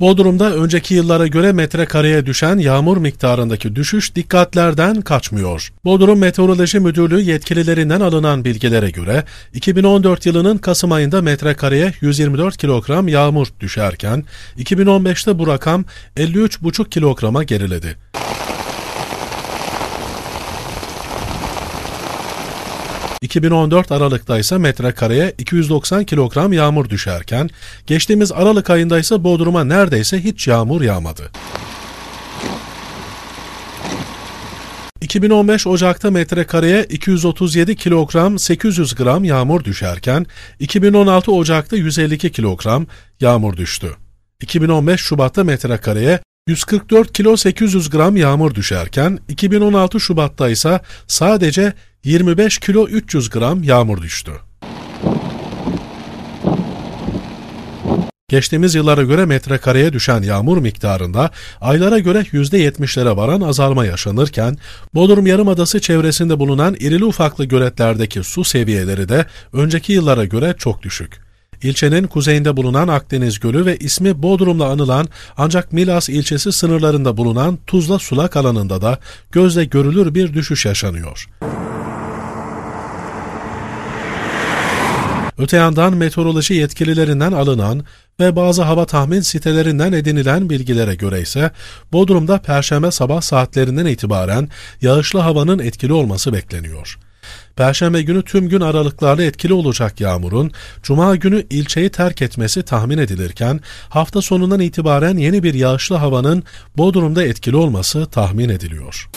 Bodrum'da önceki yıllara göre metrekareye düşen yağmur miktarındaki düşüş dikkatlerden kaçmıyor. Bodrum Meteoroloji Müdürlüğü yetkililerinden alınan bilgilere göre 2014 yılının Kasım ayında metrekareye 124 kilogram yağmur düşerken 2015'te bu rakam 53,5 kilograma geriledi. 2014 Aralık'ta ise metrekareye 290 kilogram yağmur düşerken geçtiğimiz Aralık ayında ise Bodrum'a neredeyse hiç yağmur yağmadı. 2015 Ocak'ta metrekareye 237 kilogram 800 gram yağmur düşerken 2016 Ocak'ta 152 kilogram yağmur düştü. 2015 Şubat'ta metrekareye 144 kilo 800 gram yağmur düşerken 2016 Şubat'ta ise sadece 25 kilo 300 gram yağmur düştü. Geçtiğimiz yıllara göre metrekareye düşen yağmur miktarında aylara göre %70'lere varan azalma yaşanırken, Bodrum Yarımadası çevresinde bulunan irili ufaklı göletlerdeki su seviyeleri de önceki yıllara göre çok düşük. İlçenin kuzeyinde bulunan Akdeniz Gölü ve ismi Bodrum'la anılan ancak Milas ilçesi sınırlarında bulunan Tuzla Sulak alanında da gözle görülür bir düşüş yaşanıyor. Öte yandan meteoroloji yetkililerinden alınan ve bazı hava tahmin sitelerinden edinilen bilgilere göre ise Bodrum'da perşembe sabah saatlerinden itibaren yağışlı havanın etkili olması bekleniyor. Perşembe günü tüm gün aralıklarla etkili olacak yağmurun cuma günü ilçeyi terk etmesi tahmin edilirken hafta sonundan itibaren yeni bir yağışlı havanın Bodrum'da etkili olması tahmin ediliyor.